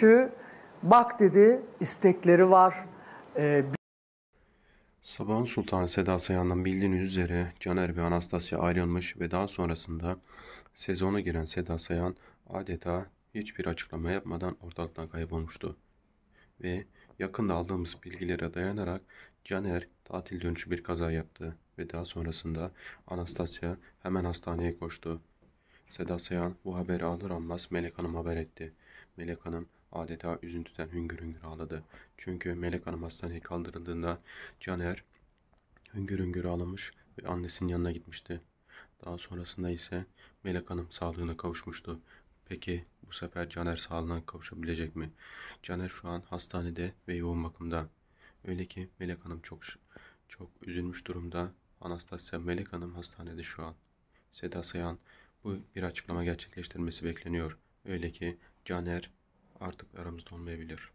Çünkü bak dedi istekleri var. Ee, Sabahın Sultanı Seda Sayan'dan bildiğiniz üzere Caner ve Anastasya ayrılmış ve daha sonrasında sezona giren Seda Sayan adeta hiçbir açıklama yapmadan ortalıktan kaybolmuştu. Ve yakında aldığımız bilgilere dayanarak Caner tatil dönüşü bir kaza yaptı ve daha sonrasında Anastasya hemen hastaneye koştu. Seda Sayan bu haberi alır almaz Melek Hanım haber etti. Melek Hanım adeta üzüntüden hüngür hüngür ağladı. Çünkü Melek Hanım hastaneye kaldırıldığında Caner hüngür hüngür ağlamış ve annesinin yanına gitmişti. Daha sonrasında ise Melek Hanım sağlığına kavuşmuştu. Peki bu sefer Caner sağlığına kavuşabilecek mi? Caner şu an hastanede ve yoğun bakımda. Öyle ki Melek Hanım çok çok üzülmüş durumda. Anastasya Melek Hanım hastanede şu an. Seda Sayan bu bir açıklama gerçekleştirmesi bekleniyor. Öyle ki Caner artık aramızda olmayabilir.